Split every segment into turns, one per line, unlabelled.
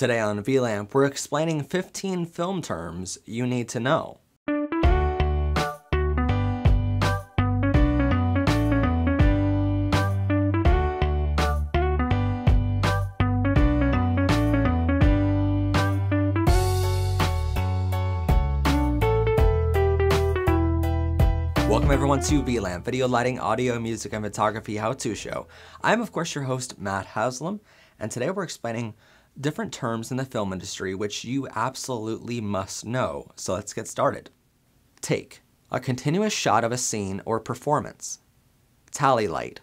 Today on VLAMP, we're explaining 15 film terms you need to know. Welcome everyone to VLAMP, Video Lighting, Audio, Music, and Photography How-To Show. I'm of course your host, Matt Haslam, and today we're explaining different terms in the film industry which you absolutely must know. So let's get started. Take, a continuous shot of a scene or performance. Tally light,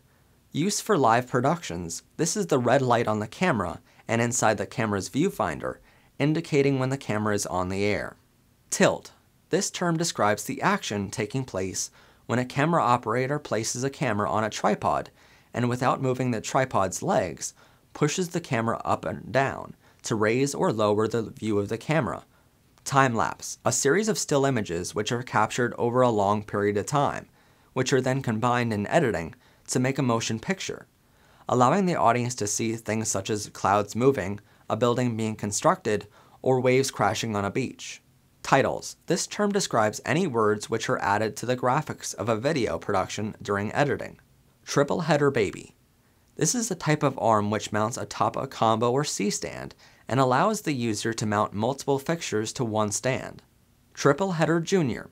used for live productions, this is the red light on the camera and inside the camera's viewfinder, indicating when the camera is on the air. Tilt, this term describes the action taking place when a camera operator places a camera on a tripod and without moving the tripod's legs, pushes the camera up and down to raise or lower the view of the camera. Time lapse, a series of still images which are captured over a long period of time, which are then combined in editing to make a motion picture, allowing the audience to see things such as clouds moving, a building being constructed, or waves crashing on a beach. Titles. This term describes any words which are added to the graphics of a video production during editing. Triple Header Baby. This is the type of arm which mounts atop a combo or C-stand and allows the user to mount multiple fixtures to one stand. Triple Header Junior.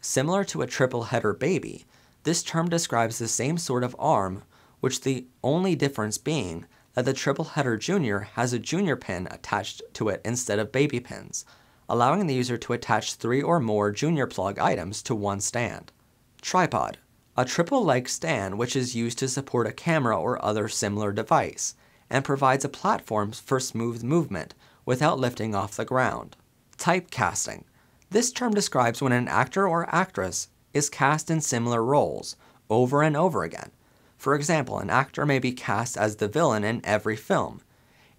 Similar to a Triple Header Baby, this term describes the same sort of arm, which the only difference being that the Triple Header Junior has a junior pin attached to it instead of baby pins, allowing the user to attach three or more junior plug items to one stand. Tripod a triple leg stand which is used to support a camera or other similar device, and provides a platform for smooth movement without lifting off the ground. Typecasting. This term describes when an actor or actress is cast in similar roles over and over again. For example, an actor may be cast as the villain in every film.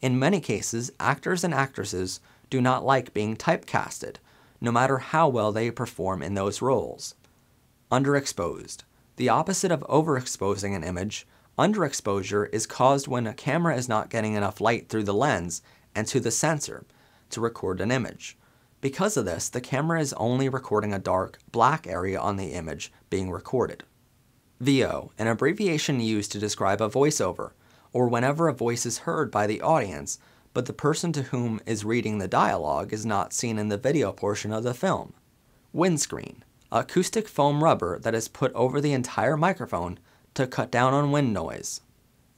In many cases, actors and actresses do not like being typecasted, no matter how well they perform in those roles. Underexposed. The opposite of overexposing an image, underexposure is caused when a camera is not getting enough light through the lens and to the sensor to record an image. Because of this, the camera is only recording a dark, black area on the image being recorded. VO, an abbreviation used to describe a voiceover, or whenever a voice is heard by the audience, but the person to whom is reading the dialogue is not seen in the video portion of the film. Windscreen, acoustic foam rubber that is put over the entire microphone to cut down on wind noise.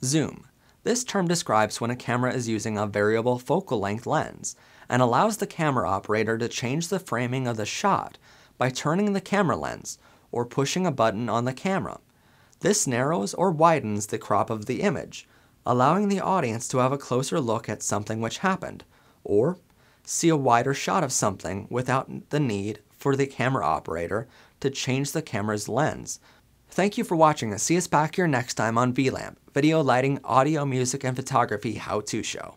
Zoom. This term describes when a camera is using a variable focal length lens and allows the camera operator to change the framing of the shot by turning the camera lens or pushing a button on the camera. This narrows or widens the crop of the image, allowing the audience to have a closer look at something which happened, or see a wider shot of something without the need for the camera operator to change the camera's lens. Thank you for watching and see us back here next time on VLAMP, Video Lighting, Audio, Music, and Photography How-To Show.